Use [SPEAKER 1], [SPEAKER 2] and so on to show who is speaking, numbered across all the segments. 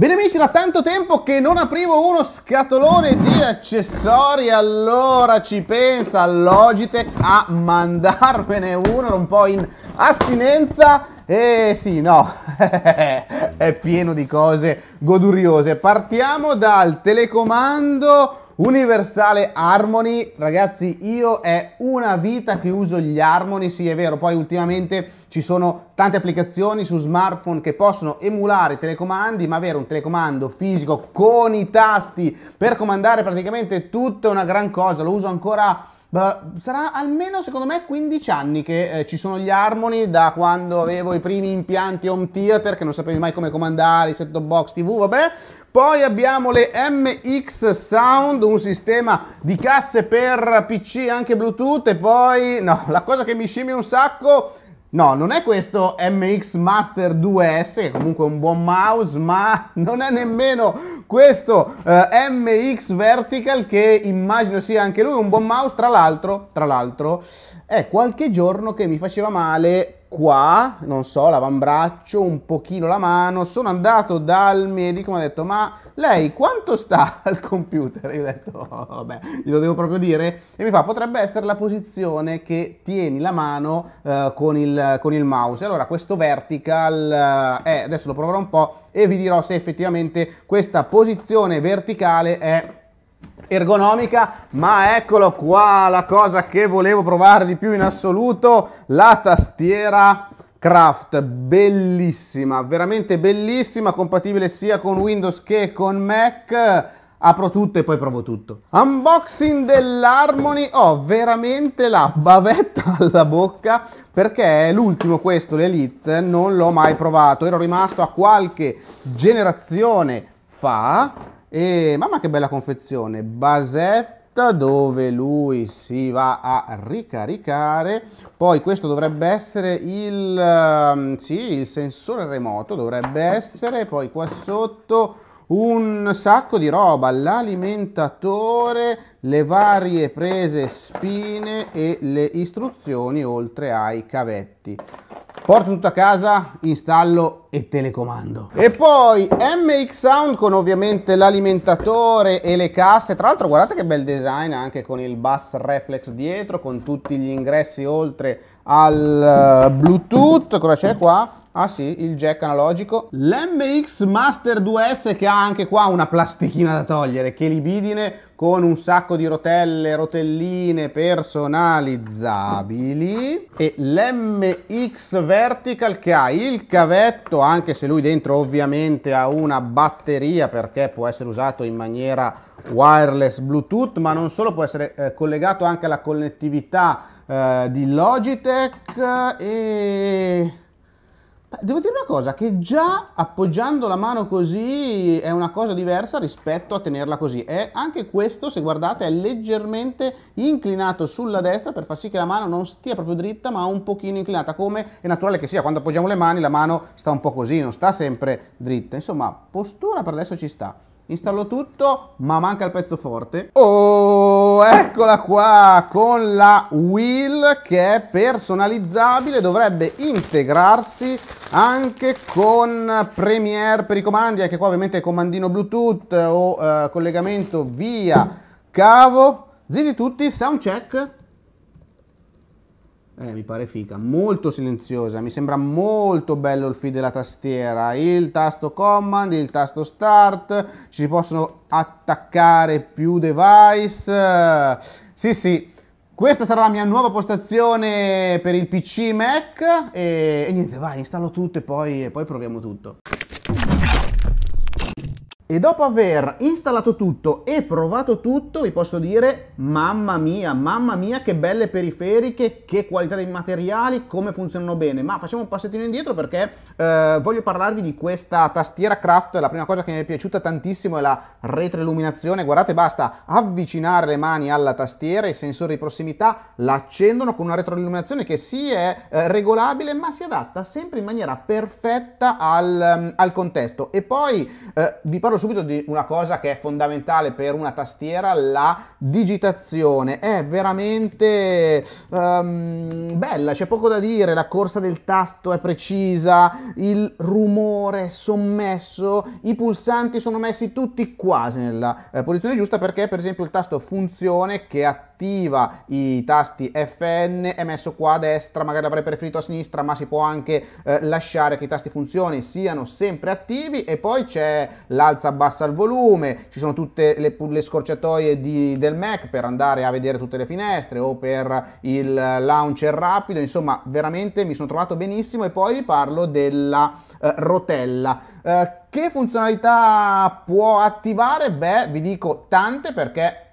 [SPEAKER 1] Bene amici, da tanto tempo che non aprivo uno scatolone di accessori, allora ci pensa Logitech a mandarmene uno, un po' in astinenza e sì, no, è pieno di cose goduriose. Partiamo dal telecomando Universale Harmony, ragazzi io è una vita che uso gli Harmony, sì è vero, poi ultimamente ci sono tante applicazioni su smartphone che possono emulare telecomandi, ma avere un telecomando fisico con i tasti per comandare praticamente tutto è una gran cosa, lo uso ancora sarà almeno secondo me 15 anni che eh, ci sono gli Harmony da quando avevo i primi impianti home theater che non sapevi mai come comandare, i set box, tv, vabbè. Poi abbiamo le MX Sound, un sistema di casse per PC anche Bluetooth e poi no, la cosa che mi scimmie un sacco No, non è questo MX Master 2S, che è comunque è un buon mouse, ma non è nemmeno questo eh, MX Vertical, che immagino sia anche lui un buon mouse. Tra l'altro, tra l'altro, è qualche giorno che mi faceva male qua, non so, l'avambraccio, un pochino la mano, sono andato dal medico e mi ha detto ma lei quanto sta al computer? Io ho detto oh, vabbè, glielo devo proprio dire e mi fa potrebbe essere la posizione che tieni la mano eh, con, il, con, il, mouse. Allora questo vertical, eh, eh adesso lo proverò un po' e vi dirò se effettivamente questa posizione verticale è ergonomica, ma eccolo qua la cosa che volevo provare di più in assoluto, la tastiera Craft, bellissima, veramente bellissima, compatibile sia con Windows che con Mac apro tutto e poi provo tutto. Unboxing dell'Harmony, ho oh, veramente la bavetta alla bocca perché è l'ultimo questo, l'Elite, non l'ho mai provato, ero rimasto a qualche generazione fa e mamma che bella confezione, basetta dove lui si va a ricaricare. Poi questo dovrebbe essere il, ehm, sì, il sensore remoto, dovrebbe essere. Poi qua sotto un sacco di roba, l'alimentatore, le varie prese spine e le istruzioni oltre ai cavetti. Porto tutto a casa, installo e telecomando. E poi MX Sound con ovviamente l'alimentatore e le casse. Tra l'altro guardate che bel design anche con il bus reflex dietro, con tutti gli ingressi oltre al eh, Bluetooth. Cosa c'è qua? Ah sì, il jack analogico. L'MX Master 2S che ha anche qua una plastichina da togliere, che libidine con un sacco di rotelle, rotelline personalizzabili. E l'MX Vertical che ha il cavetto anche se lui dentro ovviamente ha una batteria perché può essere usato in maniera wireless Bluetooth, ma non solo, può essere eh, collegato anche alla connettività eh, di Logitech eh, e Devo dire una cosa, che già appoggiando la mano così è una cosa diversa rispetto a tenerla così. E anche questo, se guardate, è leggermente inclinato sulla destra per far sì che la mano non stia proprio dritta, ma un pochino inclinata, come è naturale che sia. Quando appoggiamo le mani la mano sta un po' così, non sta sempre dritta. Insomma, postura per adesso ci sta installo tutto, ma manca il pezzo forte. Oh, eccola qua con la wheel che è personalizzabile, dovrebbe integrarsi anche con Premiere per i comandi, anche qua ovviamente comandino Bluetooth o eh, collegamento via cavo. Zitti tutti, sound check. Eh, mi pare fica, molto silenziosa, mi sembra molto bello il feed della tastiera, il tasto command, il tasto start, ci si possono attaccare più device, sì sì, questa sarà la mia nuova postazione per il PC Mac e, e niente, vai, installo tutto e poi, e poi proviamo tutto. E dopo aver installato tutto e provato tutto, vi posso dire, mamma mia, mamma mia, che belle periferiche, che qualità dei materiali, come funzionano bene. Ma facciamo un passettino indietro perché eh, voglio parlarvi di questa tastiera Craft. La prima cosa che mi è piaciuta tantissimo è la retroilluminazione. Guardate, basta avvicinare le mani alla tastiera, i sensori di prossimità la accendono con una retroilluminazione che sì è eh, regolabile, ma si adatta sempre in maniera perfetta al, mm, al contesto. E poi eh, vi parlo subito di una cosa che è fondamentale per una tastiera, la digitazione. È veramente um, bella, c'è poco da dire, la corsa del tasto è precisa, il rumore è sommesso, i pulsanti sono messi tutti quasi nella eh, posizione giusta perché per esempio il tasto funzione che attiva i tasti FN è messo qua a destra, magari l'avrei preferito a sinistra, ma si può anche eh, lasciare che i tasti funzioni siano sempre attivi e poi c'è l'altro alza abbassa il volume, ci sono tutte le, le scorciatoie di, del Mac per andare a vedere tutte le finestre o per il launcher rapido, insomma veramente mi sono trovato benissimo e poi vi parlo della eh, rotella. Eh, che funzionalità può attivare? Beh, vi dico tante perché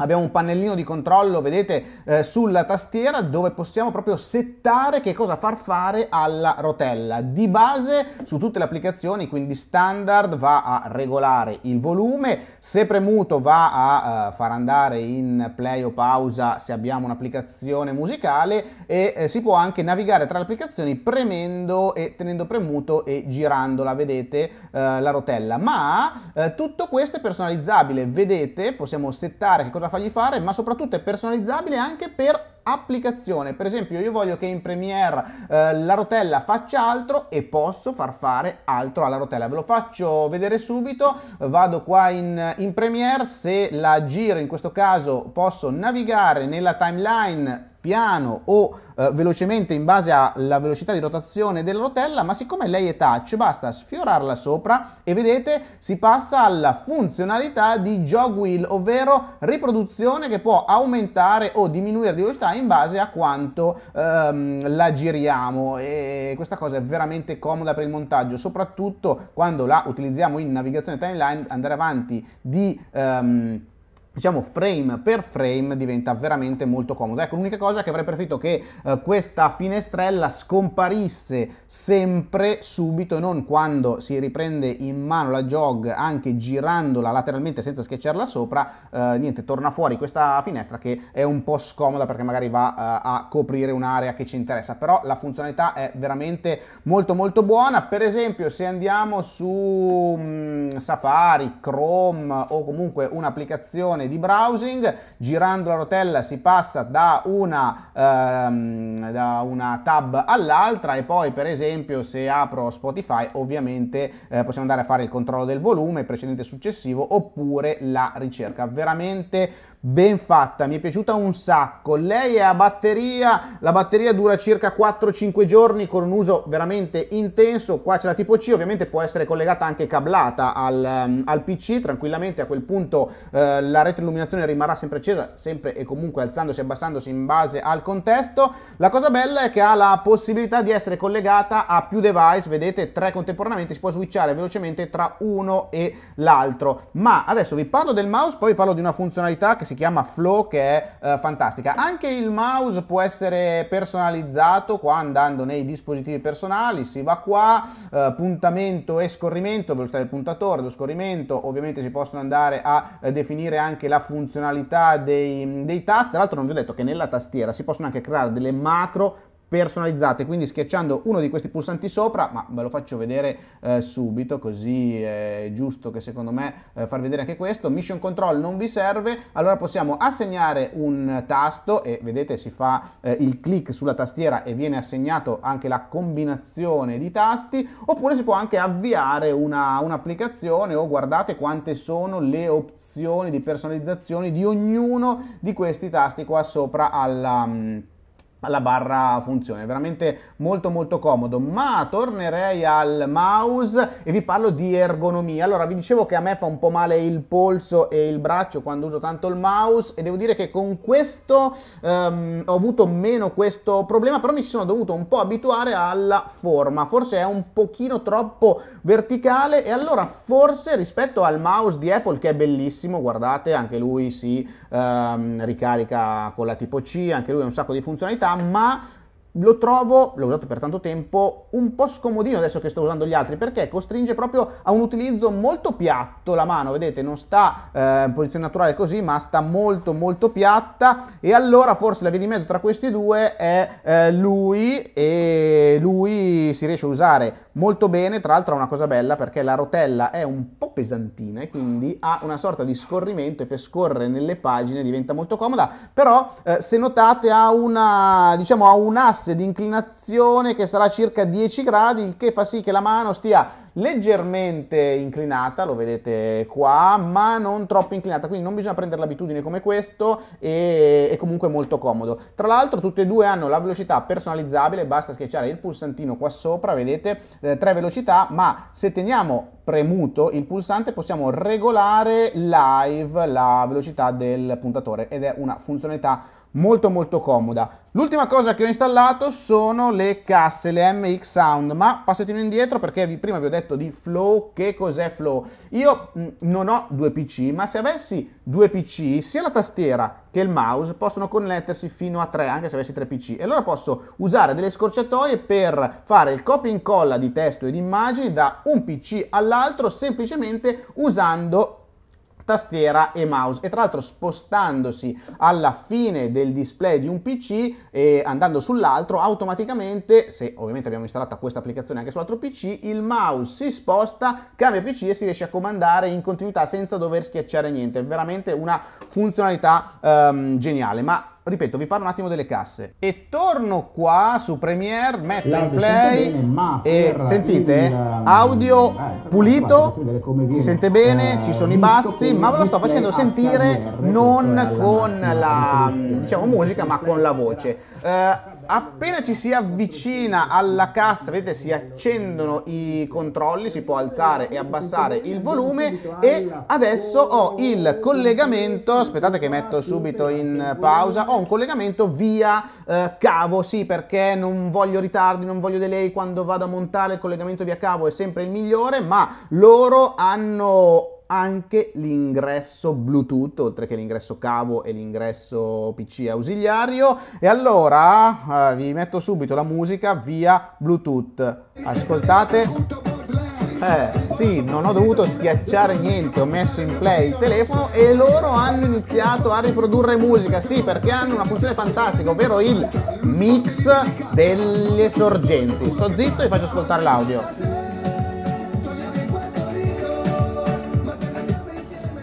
[SPEAKER 1] Abbiamo un pannellino di controllo, vedete, eh, sulla tastiera dove possiamo proprio settare che cosa far fare alla rotella. Di base su tutte le applicazioni, quindi standard, va a regolare il volume, se premuto va a eh, far andare in play o pausa se abbiamo un'applicazione musicale e eh, si può anche navigare tra le applicazioni premendo e tenendo premuto e girandola, vedete, eh, la rotella. Ma eh, tutto questo è personalizzabile, vedete, possiamo settare che cosa fargli fare, ma soprattutto è personalizzabile anche per applicazione. Per esempio, io voglio che in Premiere eh, la rotella faccia altro e posso far fare altro alla rotella. Ve lo faccio vedere subito. Vado qua in, in Premiere, se la giro in questo caso posso navigare nella timeline piano o eh, velocemente in base alla velocità di rotazione della rotella, ma siccome lei è touch basta sfiorarla sopra e vedete si passa alla funzionalità di jog wheel, ovvero riproduzione che può aumentare o diminuire di velocità in base a quanto ehm, la giriamo e questa cosa è veramente comoda per il montaggio, soprattutto quando la utilizziamo in navigazione timeline, andare avanti di... Ehm, diciamo frame per frame diventa veramente molto comodo. Ecco, l'unica cosa che avrei preferito che eh, questa finestrella scomparisse sempre subito e non quando si riprende in mano la jog anche girandola lateralmente senza schiacciarla sopra, eh, niente, torna fuori questa finestra che è un po' scomoda perché magari va eh, a coprire un'area che ci interessa, però la funzionalità è veramente molto molto buona. Per esempio, se andiamo su mh, mm, Safari, Chrome o comunque un'applicazione di browsing, girando la rotella si passa da una, ehm, da una tab all'altra e poi per esempio se apro Spotify ovviamente eh, possiamo andare a fare il controllo del volume, precedente e successivo oppure la ricerca. Veramente ben fatta, mi è piaciuta un sacco. Lei è a batteria, la batteria dura circa 4-5 giorni con un uso veramente intenso. Qua c'è la tipo C, ovviamente può essere collegata anche cablata al, ehm, al PC tranquillamente. A quel punto eh, la rete illuminazione rimarrà sempre accesa, sempre e comunque alzandosi e abbassandosi in base al contesto. La cosa bella è che ha la possibilità di essere collegata a più device, vedete, tre contemporaneamente, si può switchare velocemente tra uno e l'altro. Ma adesso vi parlo del mouse, poi vi parlo di una funzionalità che si chiama Flow che è eh, fantastica. Anche il mouse può essere personalizzato qua andando nei dispositivi personali, si va qua, eh, puntamento e scorrimento, velocità del puntatore, lo scorrimento, ovviamente si possono andare a eh, definire anche la funzionalità dei, dei tasti, tra l'altro non vi ho detto che nella tastiera si possono anche creare delle macro personalizzate, quindi schiacciando uno di questi pulsanti sopra, ma ve lo faccio vedere eh, subito così è giusto che secondo me eh, far vedere anche questo, Mission Control non vi serve, allora possiamo assegnare un tasto e vedete si fa eh, il click sulla tastiera e viene assegnato anche la combinazione di tasti, oppure si può anche avviare un'applicazione una o guardate quante sono le opzioni di personalizzazione di ognuno di questi tasti qua sopra alla mm, la barra funzione, veramente molto molto comodo, ma tornerei al mouse e vi parlo di ergonomia, allora vi dicevo che a me fa un po' male il polso e il braccio quando uso tanto il mouse e devo dire che con questo ehm, ho avuto meno questo problema, però mi sono dovuto un po' abituare alla forma, forse è un pochino troppo verticale e allora forse rispetto al mouse di Apple che è bellissimo, guardate anche lui si ehm, ricarica con la tipo C, anche lui ha un sacco di funzionalità, ma lo trovo, l'ho usato per tanto tempo, un po' scomodino adesso che sto usando gli altri perché costringe proprio a un utilizzo molto piatto la mano, vedete non sta eh, in posizione naturale così ma sta molto molto piatta e allora forse la via di mezzo tra questi due è eh, lui e lui si riesce a usare molto bene, tra l'altro ha una cosa bella perché la rotella è un po' pesantina e quindi ha una sorta di scorrimento e per scorrere nelle pagine diventa molto comoda, però eh, se notate ha una, diciamo ha un asse di inclinazione che sarà circa 10 gradi, il che fa sì che la mano stia leggermente inclinata, lo vedete qua, ma non troppo inclinata, quindi non bisogna prendere l'abitudine come questo e è comunque molto comodo. Tra l'altro tutte e due hanno la velocità personalizzabile, basta schiacciare il pulsantino qua sopra, vedete, eh, tre velocità, ma se teniamo premuto il pulsante possiamo regolare live la velocità del puntatore ed è una funzionalità molto molto comoda. L'ultima cosa che ho installato sono le casse, le MX Sound, ma passatino indietro perché vi, prima vi ho detto di Flow, che cos'è Flow? Io mh, mm, non ho due PC, ma se avessi due PC, sia la tastiera che il mouse possono connettersi fino a tre, anche se avessi tre PC, e allora posso usare delle scorciatoie per fare il copia e incolla di testo e di immagini da un PC all'altro semplicemente usando tastiera e mouse e tra l'altro spostandosi alla fine del display di un PC e andando sull'altro automaticamente se ovviamente abbiamo installato questa applicazione anche sull'altro PC il mouse si sposta cambia PC e si riesce a comandare in continuità senza dover schiacciare niente è veramente una funzionalità ehm, geniale ma ripeto, vi parlo un attimo delle casse. E torno qua su Premiere, metto in play bene, e sentite, il, eh, ehm, audio eh, pulito, viene, si sente bene, eh, ci sono i bassi, ma ve lo sto facendo sentire non con la, diciamo, musica, ma con la voce. Eh, Appena ci si avvicina alla cassa, vedete, si accendono i controlli, si può alzare e abbassare il volume e adesso ho il collegamento, aspettate che metto subito in pausa, ho un collegamento via eh, cavo, sì, perché non voglio ritardi, non voglio delay quando vado a montare il collegamento via cavo è sempre il migliore, ma loro hanno anche l'ingresso Bluetooth, oltre che l'ingresso cavo e l'ingresso PC ausiliario. E allora eh, vi metto subito la musica via Bluetooth. Ascoltate. Eh, sì, non ho dovuto schiacciare niente, ho messo in play il telefono e loro hanno iniziato a riprodurre musica, sì, perché hanno una funzione fantastica, ovvero il mix delle sorgenti. Sto zitto e faccio ascoltare l'audio.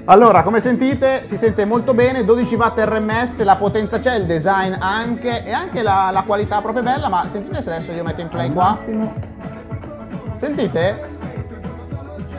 [SPEAKER 1] Allora, come sentite, si sente molto bene, 12 watt RMS, la potenza c'è, il design anche e anche la, la qualità proprio bella, ma sentite se adesso io metto in play qua. Massimo. Sentite?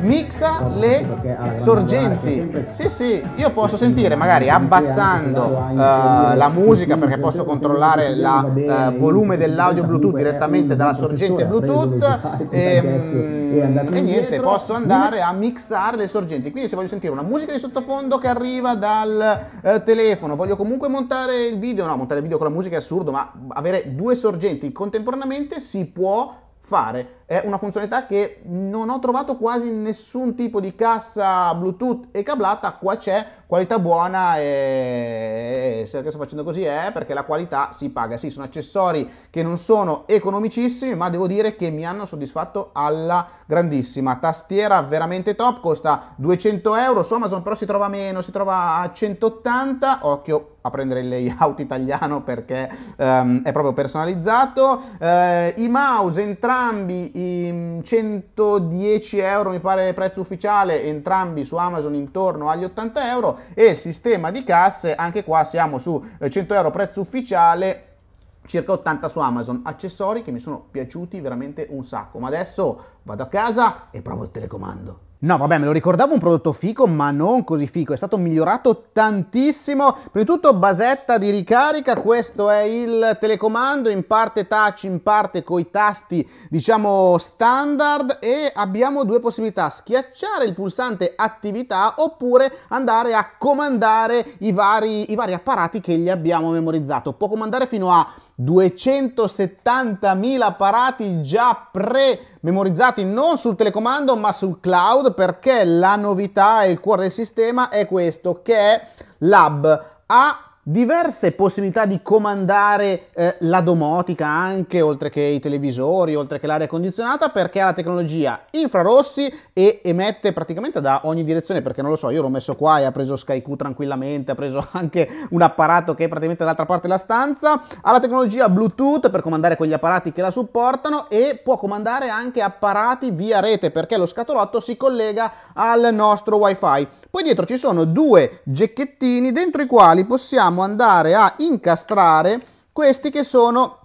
[SPEAKER 1] mixa le sorgenti. Sì, sì, io posso sentire magari abbassando uh, la musica perché posso controllare il uh, eh, volume dell'audio Bluetooth direttamente dalla sorgente Bluetooth e, ehm, e niente, posso andare a mixare le sorgenti. Quindi se voglio sentire una musica di sottofondo che arriva dal uh, telefono, voglio comunque montare il video, no, montare il video con la musica è assurdo, ma avere due sorgenti contemporaneamente si può fare è una funzionalità che non ho trovato quasi in nessun tipo di cassa Bluetooth e cablata, qua c'è qualità buona e se sto facendo così è perché la qualità si paga. Sì, sono accessori che non sono economicissimi, ma devo dire che mi hanno soddisfatto alla grandissima. Tastiera veramente top, costa 200 euro su Amazon, però si trova meno, si trova a 180, occhio a prendere il layout italiano perché um, è proprio personalizzato. Uh, I mouse entrambi 110 euro mi pare prezzo ufficiale entrambi su Amazon intorno agli 80 euro e sistema di casse anche qua siamo su 100 eh, euro prezzo ufficiale circa 80 su Amazon accessori che mi sono piaciuti veramente un sacco ma adesso vado a casa e provo il telecomando No, vabbè, me lo ricordavo un prodotto fico, ma non così fico, è stato migliorato tantissimo. Prima di tutto basetta di ricarica, questo è il telecomando, in parte touch, in parte coi tasti, diciamo, standard e abbiamo due possibilità, schiacciare il pulsante attività oppure andare a comandare i vari, i vari apparati che gli abbiamo memorizzato. Può comandare fino a 270.000 apparati già pre memorizzati non sul telecomando ma sul cloud perché la novità e il cuore del sistema è questo che è l'hub ha diverse possibilità di comandare eh, la domotica anche, oltre che i televisori, oltre che l'aria condizionata, perché ha la tecnologia infrarossi e emette praticamente da ogni direzione, perché non lo so, io l'ho messo qua e ha preso SkyQ tranquillamente, ha preso anche un apparato che è praticamente dall'altra parte della stanza, ha la tecnologia Bluetooth per comandare quegli apparati che la supportano e può comandare anche apparati via rete, perché lo scatolotto si collega al nostro wifi. Poi dietro ci sono due gecchettini dentro i quali possiamo andare a incastrare questi che sono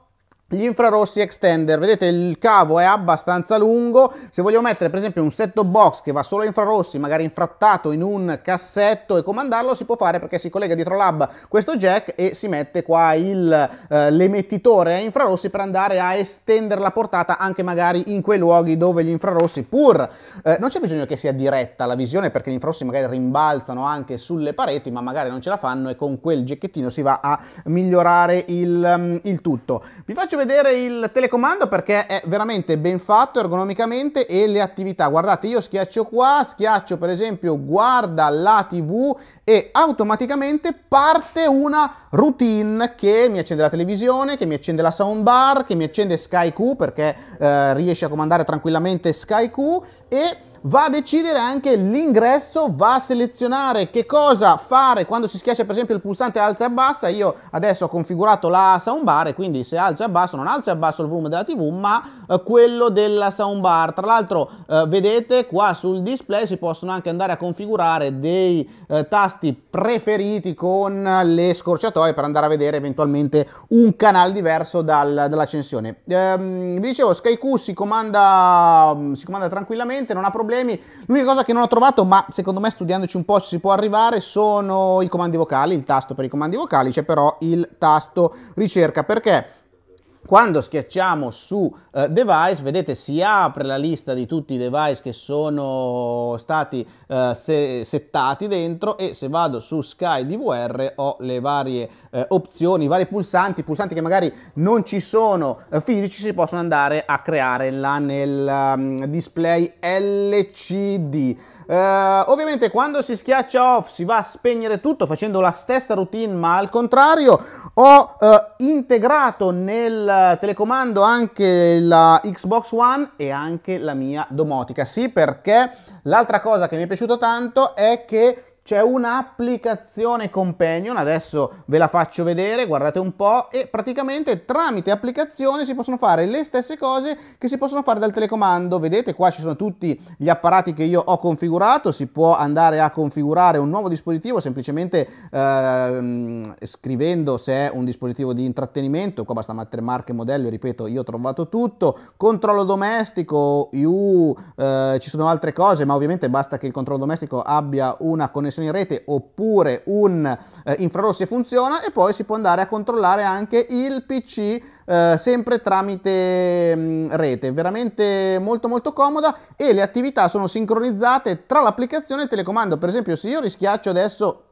[SPEAKER 1] gli infrarossi extender vedete il cavo è abbastanza lungo se voglio mettere per esempio un set box che va solo a infrarossi magari infrattato in un cassetto e comandarlo si può fare perché si collega dietro l'hub questo jack e si mette qua eh, l'emettitore eh, a infrarossi per andare a estendere la portata anche magari in quei luoghi dove gli infrarossi pur eh, non c'è bisogno che sia diretta la visione perché gli infrarossi magari rimbalzano anche sulle pareti ma magari non ce la fanno e con quel gecchettino si va a migliorare il, mm, il tutto vi faccio vedere vedere il telecomando perché è veramente ben fatto ergonomicamente e le attività. Guardate, io schiaccio qua, schiaccio per esempio guarda la TV e automaticamente parte una routine che mi accende la televisione, che mi accende la soundbar, che mi accende Sky Q perché eh, riesce a comandare tranquillamente Sky Q e va a decidere anche l'ingresso, va a selezionare che cosa fare quando si schiaccia per esempio il pulsante alza e abbassa. Io adesso ho configurato la soundbar e quindi se alzo e abbasso non alzo e abbasso il volume della TV ma eh, quello della soundbar. Tra l'altro eh, vedete qua sul display si possono anche andare a configurare dei eh, tasti contrasti preferiti con le scorciatoie per andare a vedere eventualmente un canale diverso dal, dall'accensione. Ehm, vi dicevo, SkyQ si comanda, si comanda tranquillamente, non ha problemi. L'unica cosa che non ho trovato, ma secondo me studiandoci un po' ci si può arrivare, sono i comandi vocali, il tasto per i comandi vocali, c'è però il tasto ricerca. Perché? Quando schiacciamo su eh, device, vedete si apre la lista di tutti i device che sono stati eh, se settati dentro e se vado su Sky DVR ho le varie eh, opzioni, i vari pulsanti, pulsanti che magari non ci sono eh, fisici, si possono andare a creare là nel um, display LCD. Eh, ovviamente quando si schiaccia off si va a spegnere tutto facendo la stessa routine ma al contrario ho eh, integrato nel telecomando anche la Xbox One e anche la mia domotica. Sì perché l'altra cosa che mi è piaciuta tanto è che c'è un'applicazione Companion, adesso ve la faccio vedere, guardate un po', e praticamente tramite applicazione si possono fare le stesse cose che si possono fare dal telecomando, vedete qua ci sono tutti gli apparati che io ho configurato, si può andare a configurare un nuovo dispositivo semplicemente eh, scrivendo se è un dispositivo di intrattenimento, qua basta mettere marche, modello, ripeto io ho trovato tutto, controllo domestico, IU, eh, ci sono altre cose, ma ovviamente basta che il controllo domestico abbia una connessione connessione in rete oppure un eh, infrarossi e funziona e poi si può andare a controllare anche il PC eh, sempre tramite mh, mm, rete, veramente molto molto comoda e le attività sono sincronizzate tra l'applicazione e il telecomando, per esempio se io rischiaccio adesso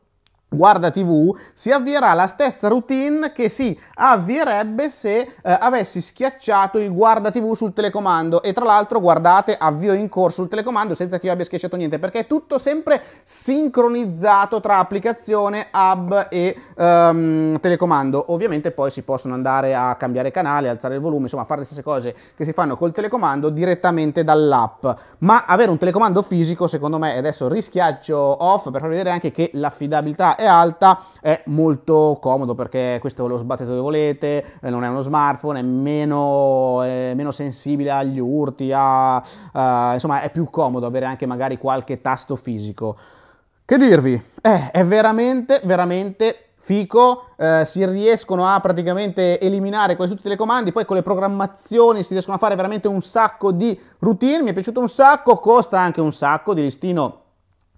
[SPEAKER 1] guarda tv si avvierà la stessa routine che si avvierebbe se eh, avessi schiacciato il guarda tv sul telecomando e tra l'altro guardate avvio in corso il telecomando senza che io abbia schiacciato niente perché è tutto sempre sincronizzato tra applicazione hub e um, telecomando ovviamente poi si possono andare a cambiare canale alzare il volume insomma fare le stesse cose che si fanno col telecomando direttamente dall'app ma avere un telecomando fisico secondo me adesso rischiaccio off per far vedere anche che l'affidabilità è alta, è molto comodo perché questo lo sbattete dove volete, eh, non è uno smartphone, è meno, è meno sensibile agli urti, a, uh, insomma è più comodo avere anche magari qualche tasto fisico. Che dirvi? Eh, è veramente, veramente fico, eh, si riescono a praticamente eliminare quasi tutti i telecomandi, poi con le programmazioni si riescono a fare veramente un sacco di routine, mi è piaciuto un sacco, costa anche un sacco di listino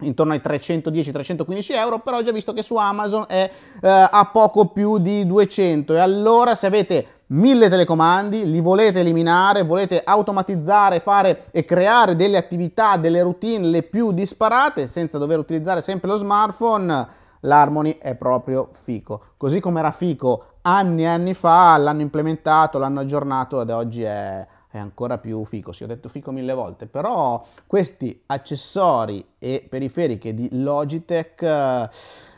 [SPEAKER 1] intorno ai 310-315 euro, però ho già visto che su Amazon è eh, a poco più di 200 e allora se avete mille telecomandi, li volete eliminare, volete automatizzare, fare e creare delle attività, delle routine le più disparate senza dover utilizzare sempre lo smartphone, l'Harmony è proprio fico. Così come era fico anni e anni fa, l'hanno implementato, l'hanno aggiornato ed oggi è è ancora più fico, sì ho detto fico mille volte, però questi accessori e periferiche di Logitech eh,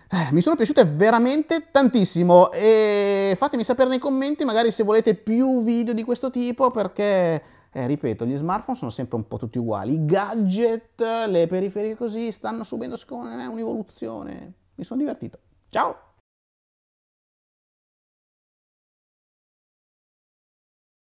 [SPEAKER 1] eh, mi sono piaciute veramente tantissimo e fatemi sapere nei commenti magari se volete più video di questo tipo perché eh, ripeto, gli smartphone sono sempre un po' tutti uguali, i gadget, le periferiche così stanno subendo secondo me un'evoluzione. Mi sono divertito. Ciao!